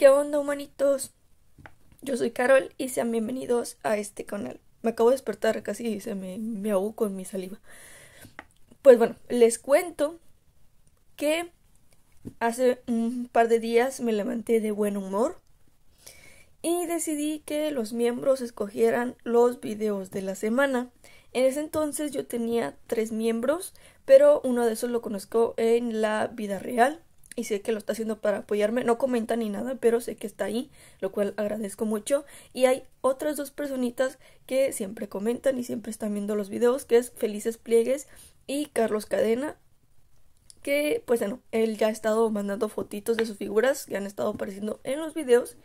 ¿Qué onda, humanitos? Yo soy Carol y sean bienvenidos a este canal. Me acabo de despertar, casi y se me, me con mi saliva. Pues bueno, les cuento que hace un par de días me levanté de buen humor y decidí que los miembros escogieran los videos de la semana. En ese entonces yo tenía tres miembros, pero uno de esos lo conozco en la vida real y sé que lo está haciendo para apoyarme. No comenta ni nada, pero sé que está ahí, lo cual agradezco mucho. Y hay otras dos personitas que siempre comentan y siempre están viendo los videos, que es Felices Pliegues y Carlos Cadena, que pues bueno, él ya ha estado mandando fotitos de sus figuras que han estado apareciendo en los videos.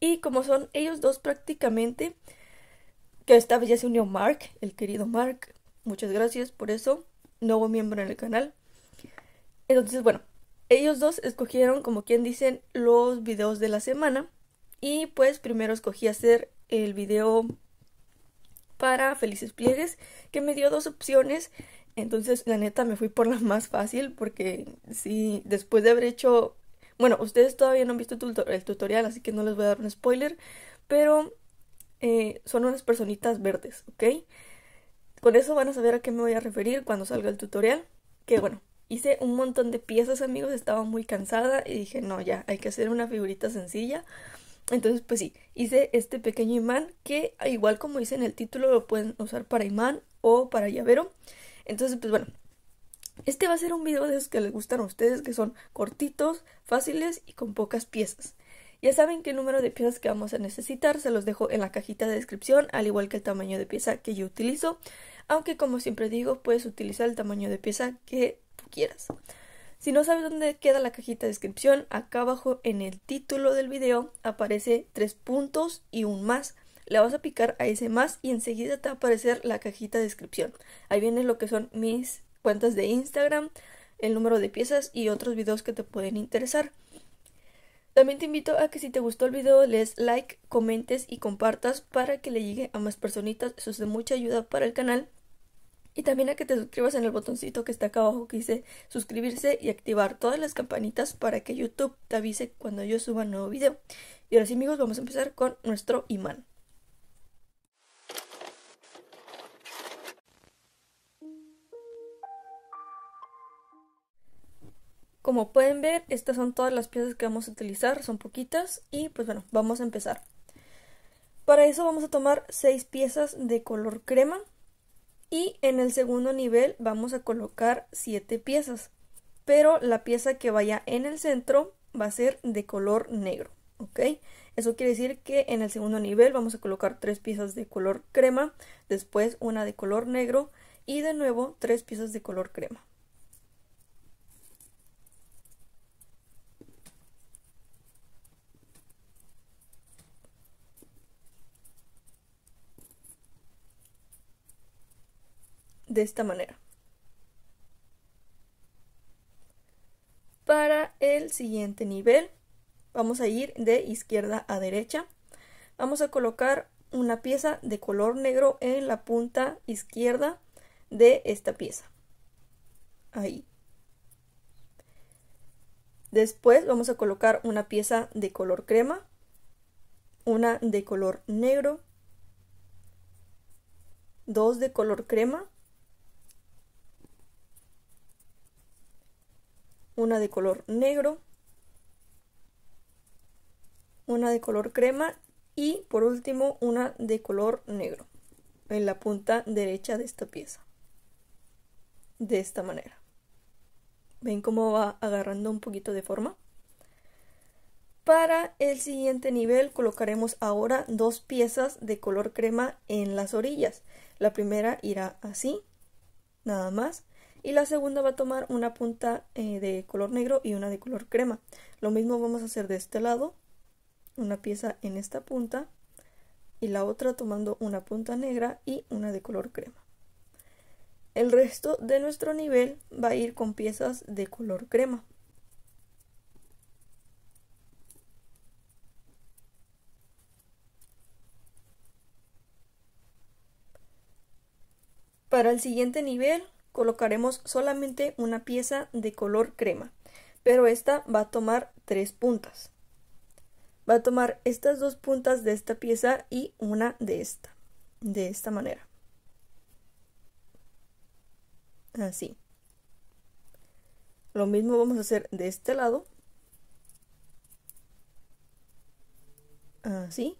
Y como son ellos dos prácticamente, que esta vez ya se unió Mark, el querido Mark. Muchas gracias por eso, nuevo miembro en el canal. Entonces, bueno, ellos dos escogieron, como quien dicen, los videos de la semana. Y pues primero escogí hacer el video para Felices Pliegues, que me dio dos opciones. Entonces, la neta, me fui por la más fácil porque si después de haber hecho... Bueno, ustedes todavía no han visto el tutorial, así que no les voy a dar un spoiler, pero eh, son unas personitas verdes, ¿ok? Con eso van a saber a qué me voy a referir cuando salga el tutorial, que bueno, Hice un montón de piezas, amigos, estaba muy cansada y dije, no, ya, hay que hacer una figurita sencilla. Entonces, pues sí, hice este pequeño imán que, ah, igual como hice en el título, lo pueden usar para imán o para llavero. Entonces, pues bueno, este va a ser un video de esos que les gustan a ustedes, que son cortitos, fáciles y con pocas piezas. Ya saben qué número de piezas que vamos a necesitar, se los dejo en la cajita de descripción, al igual que el tamaño de pieza que yo utilizo. Aunque como siempre digo, puedes utilizar el tamaño de pieza que quieras. Si no sabes dónde queda la cajita de descripción, acá abajo en el título del video aparece tres puntos y un más. Le vas a picar a ese más y enseguida te va a aparecer la cajita de descripción. Ahí vienen lo que son mis cuentas de Instagram, el número de piezas y otros videos que te pueden interesar. También te invito a que si te gustó el video les like, comentes y compartas para que le llegue a más personitas. Eso es de mucha ayuda para el canal y también a que te suscribas en el botoncito que está acá abajo que dice suscribirse y activar todas las campanitas para que YouTube te avise cuando yo suba un nuevo video. Y ahora sí amigos, vamos a empezar con nuestro imán. Como pueden ver, estas son todas las piezas que vamos a utilizar, son poquitas y pues bueno, vamos a empezar. Para eso vamos a tomar 6 piezas de color crema, y en el segundo nivel vamos a colocar siete piezas, pero la pieza que vaya en el centro va a ser de color negro, ¿ok? Eso quiere decir que en el segundo nivel vamos a colocar tres piezas de color crema, después una de color negro y de nuevo tres piezas de color crema. de esta manera. Para el siguiente nivel vamos a ir de izquierda a derecha. Vamos a colocar una pieza de color negro en la punta izquierda de esta pieza. Ahí. Después vamos a colocar una pieza de color crema, una de color negro, dos de color crema una de color negro, una de color crema y por último una de color negro en la punta derecha de esta pieza. De esta manera. ¿Ven cómo va agarrando un poquito de forma? Para el siguiente nivel colocaremos ahora dos piezas de color crema en las orillas. La primera irá así, nada más, y la segunda va a tomar una punta eh, de color negro y una de color crema. Lo mismo vamos a hacer de este lado, una pieza en esta punta y la otra tomando una punta negra y una de color crema. El resto de nuestro nivel va a ir con piezas de color crema. Para el siguiente nivel colocaremos solamente una pieza de color crema, pero esta va a tomar tres puntas. Va a tomar estas dos puntas de esta pieza y una de esta, de esta manera. Así. Lo mismo vamos a hacer de este lado. Así.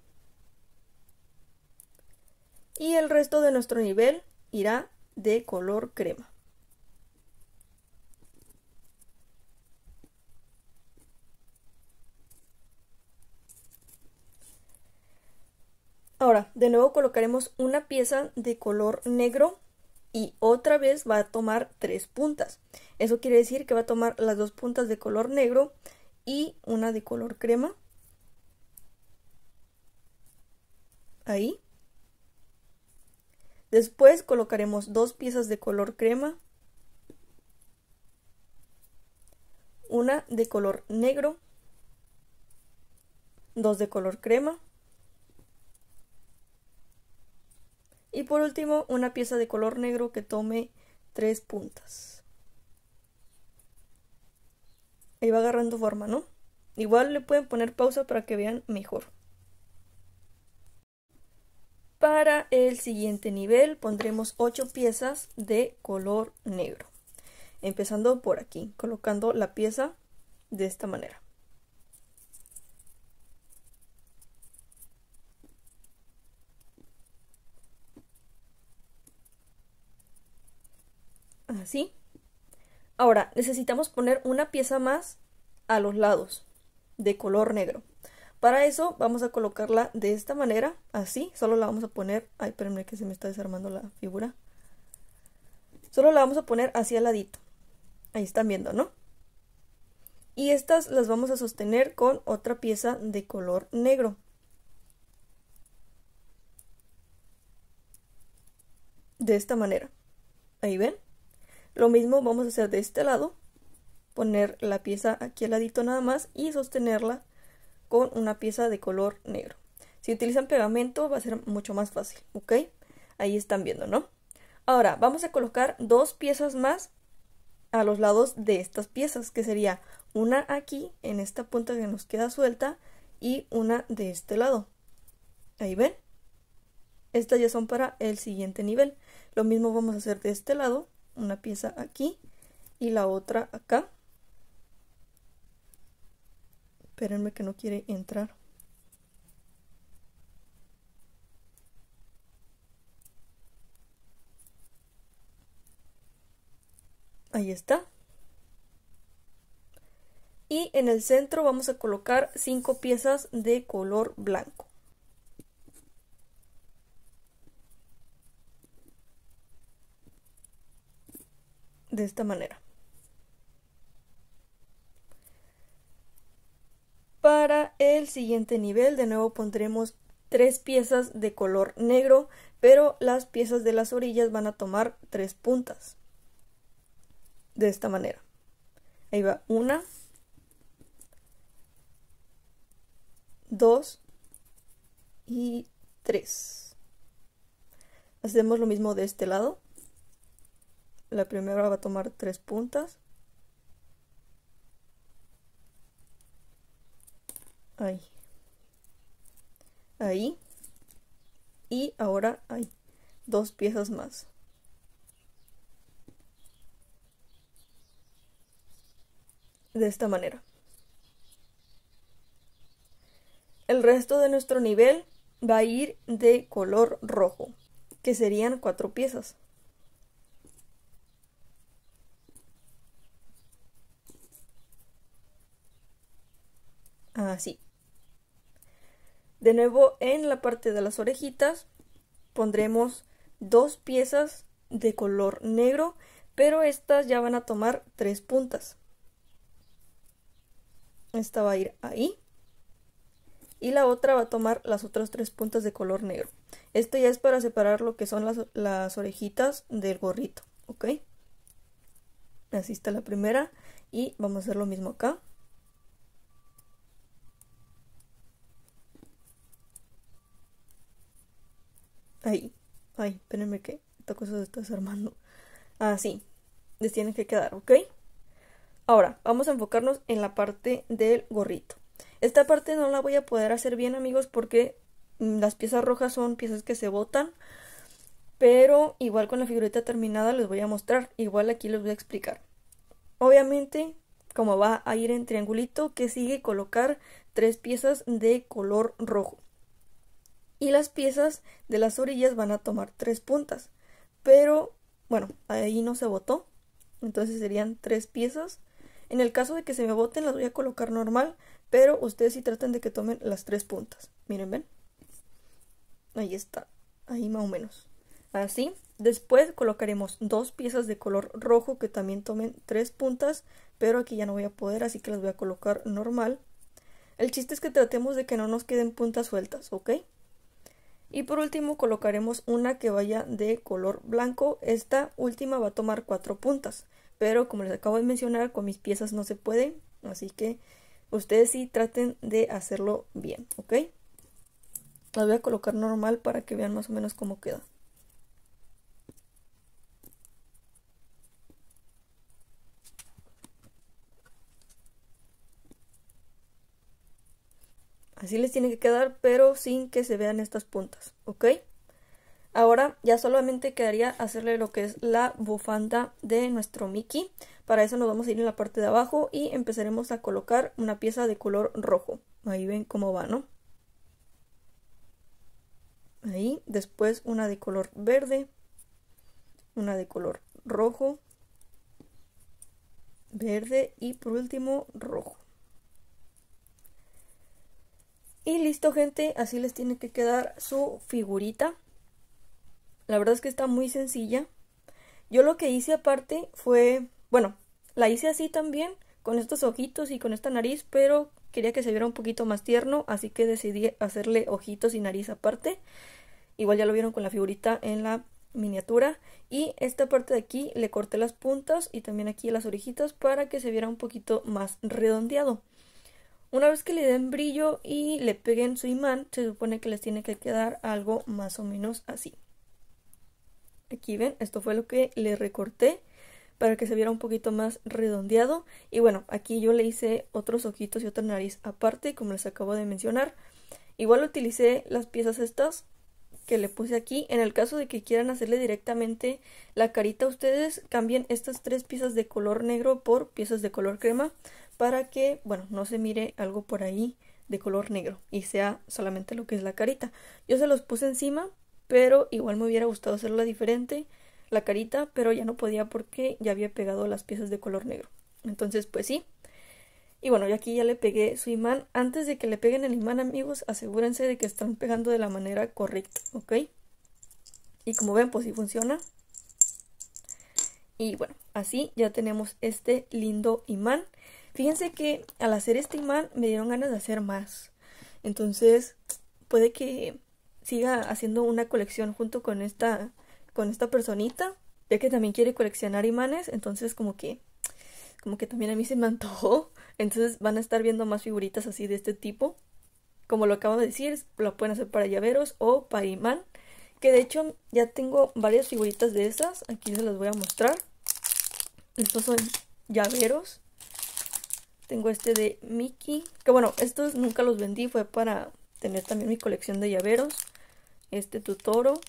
Y el resto de nuestro nivel irá de color crema. Ahora, de nuevo colocaremos una pieza de color negro y otra vez va a tomar tres puntas. Eso quiere decir que va a tomar las dos puntas de color negro y una de color crema. Ahí. Después colocaremos dos piezas de color crema, una de color negro, dos de color crema y por último una pieza de color negro que tome tres puntas. Ahí va agarrando forma, ¿no? Igual le pueden poner pausa para que vean mejor. Para el siguiente nivel pondremos 8 piezas de color negro. Empezando por aquí, colocando la pieza de esta manera. Así. Ahora, necesitamos poner una pieza más a los lados de color negro. Para eso vamos a colocarla de esta manera, así, solo la vamos a poner, ay, espérenme que se me está desarmando la figura. Solo la vamos a poner hacia el ladito. Ahí están viendo, ¿no? Y estas las vamos a sostener con otra pieza de color negro. De esta manera. Ahí ven. Lo mismo vamos a hacer de este lado. Poner la pieza aquí al ladito nada más y sostenerla con una pieza de color negro. Si utilizan pegamento va a ser mucho más fácil, ¿ok? Ahí están viendo, ¿no? Ahora vamos a colocar dos piezas más a los lados de estas piezas, que sería una aquí, en esta punta que nos queda suelta, y una de este lado. Ahí ven. Estas ya son para el siguiente nivel. Lo mismo vamos a hacer de este lado, una pieza aquí y la otra acá. Espérenme que no quiere entrar. Ahí está. Y en el centro vamos a colocar cinco piezas de color blanco. De esta manera. el siguiente nivel de nuevo pondremos tres piezas de color negro, pero las piezas de las orillas van a tomar tres puntas. De esta manera. Ahí va una, dos y tres. Hacemos lo mismo de este lado. La primera va a tomar tres puntas. ahí. Ahí. Y ahora hay dos piezas más. De esta manera. El resto de nuestro nivel va a ir de color rojo, que serían cuatro piezas. Así. De nuevo en la parte de las orejitas pondremos dos piezas de color negro, pero estas ya van a tomar tres puntas. Esta va a ir ahí. Y la otra va a tomar las otras tres puntas de color negro. Esto ya es para separar lo que son las, las orejitas del gorrito, ¿ok? Así está la primera. Y vamos a hacer lo mismo acá. Ahí, ay, espérenme que esta cosa se está desarmando. Así, ah, les tienen que quedar, ¿ok? Ahora, vamos a enfocarnos en la parte del gorrito. Esta parte no la voy a poder hacer bien, amigos, porque mm, las piezas rojas son piezas que se botan. Pero igual con la figurita terminada les voy a mostrar. Igual aquí les voy a explicar. Obviamente, como va a ir en triangulito, que sigue colocar tres piezas de color rojo y las piezas de las orillas van a tomar tres puntas. Pero bueno, ahí no se botó, entonces serían tres piezas. En el caso de que se me boten las voy a colocar normal, pero ustedes sí traten de que tomen las tres puntas. Miren, ven. Ahí está, ahí más o menos. Así, después colocaremos dos piezas de color rojo que también tomen tres puntas, pero aquí ya no voy a poder, así que las voy a colocar normal. El chiste es que tratemos de que no nos queden puntas sueltas, ¿ok? Y por último colocaremos una que vaya de color blanco. Esta última va a tomar cuatro puntas. Pero como les acabo de mencionar, con mis piezas no se puede. Así que ustedes sí traten de hacerlo bien, ¿ok? La voy a colocar normal para que vean más o menos cómo queda. Así les tiene que quedar, pero sin que se vean estas puntas, ¿ok? Ahora ya solamente quedaría hacerle lo que es la bufanda de nuestro Mickey. Para eso nos vamos a ir en la parte de abajo y empezaremos a colocar una pieza de color rojo. Ahí ven cómo va, ¿no? Ahí, después una de color verde, una de color rojo, verde y por último rojo. Y listo gente, así les tiene que quedar su figurita. La verdad es que está muy sencilla. Yo lo que hice aparte fue, bueno, la hice así también, con estos ojitos y con esta nariz, pero quería que se viera un poquito más tierno, así que decidí hacerle ojitos y nariz aparte. Igual ya lo vieron con la figurita en la miniatura. Y esta parte de aquí le corté las puntas y también aquí las orejitas para que se viera un poquito más redondeado. Una vez que le den brillo y le peguen su imán, se supone que les tiene que quedar algo más o menos así. Aquí ven, esto fue lo que le recorté para que se viera un poquito más redondeado. Y bueno, aquí yo le hice otros ojitos y otra nariz aparte, como les acabo de mencionar. Igual utilicé las piezas estas que le puse aquí. En el caso de que quieran hacerle directamente la carita a ustedes, cambien estas tres piezas de color negro por piezas de color crema para que, bueno, no se mire algo por ahí de color negro y sea solamente lo que es la carita. Yo se los puse encima, pero igual me hubiera gustado hacerla diferente, la carita, pero ya no podía porque ya había pegado las piezas de color negro. Entonces, pues sí, y bueno, yo aquí ya le pegué su imán. Antes de que le peguen el imán, amigos, asegúrense de que están pegando de la manera correcta, ¿ok? Y como ven, pues sí funciona. Y bueno, así ya tenemos este lindo imán. Fíjense que al hacer este imán me dieron ganas de hacer más. Entonces, puede que siga haciendo una colección junto con esta, con esta personita, ya que también quiere coleccionar imanes. Entonces, como que como que también a mí se me antojó. Entonces van a estar viendo más figuritas así de este tipo. Como lo acabo de decir, lo pueden hacer para llaveros o para imán. Que de hecho ya tengo varias figuritas de esas. Aquí se las voy a mostrar. Estos son llaveros. Tengo este de Mickey. Que bueno, estos nunca los vendí. Fue para tener también mi colección de llaveros. Este Tutoro.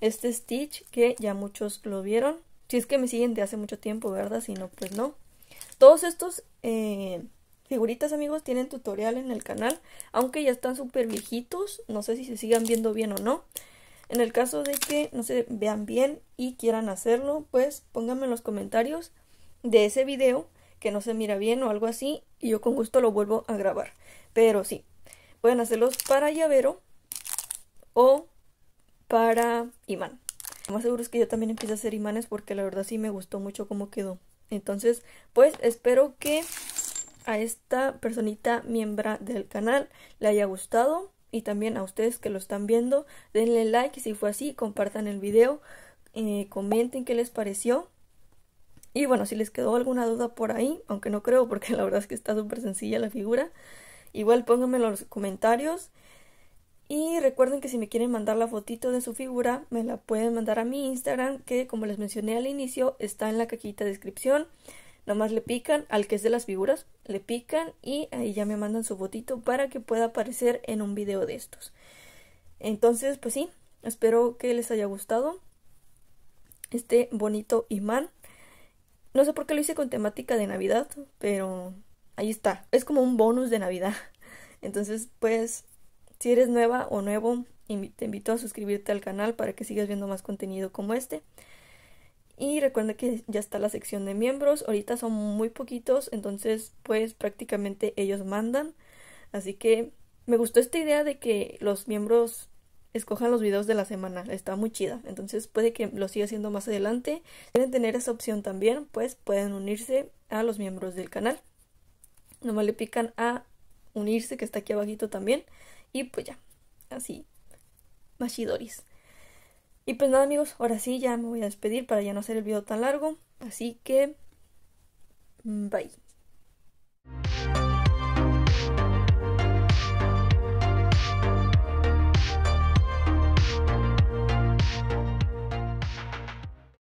Este Stitch que ya muchos lo vieron. Si es que me siguen de hace mucho tiempo, ¿verdad? Si no, pues no. Todos estos eh, figuritas, amigos, tienen tutorial en el canal. Aunque ya están súper viejitos. No sé si se sigan viendo bien o no. En el caso de que no se vean bien y quieran hacerlo, pues pónganme en los comentarios de ese video que no se mira bien o algo así y yo con gusto lo vuelvo a grabar. Pero sí, pueden hacerlos para llavero o para imán más seguro es que yo también empiece a hacer imanes porque la verdad sí me gustó mucho cómo quedó. Entonces, pues espero que a esta personita miembro del canal le haya gustado y también a ustedes que lo están viendo, denle like si fue así, compartan el video, eh, comenten qué les pareció. Y bueno, si les quedó alguna duda por ahí, aunque no creo porque la verdad es que está súper sencilla la figura, igual pónganmelo en los comentarios. Y recuerden que si me quieren mandar la fotito de su figura, me la pueden mandar a mi Instagram, que como les mencioné al inicio, está en la cajita de descripción. Nomás le pican al que es de las figuras, le pican y ahí ya me mandan su fotito para que pueda aparecer en un video de estos. Entonces, pues sí, espero que les haya gustado este bonito imán. No sé por qué lo hice con temática de Navidad, pero ahí está. Es como un bonus de Navidad. Entonces, pues si eres nueva o nuevo, te invito a suscribirte al canal para que sigas viendo más contenido como este. Y recuerda que ya está la sección de miembros. Ahorita son muy poquitos, entonces pues prácticamente ellos mandan. Así que me gustó esta idea de que los miembros escojan los videos de la semana. Está muy chida. Entonces puede que lo siga haciendo más adelante. Si quieren tener esa opción también, pues pueden unirse a los miembros del canal. Nomás le pican a unirse que está aquí abajito también. Y pues ya, así, machidoris. Y pues nada amigos, ahora sí ya me voy a despedir para ya no hacer el video tan largo. Así que... Mm, bye.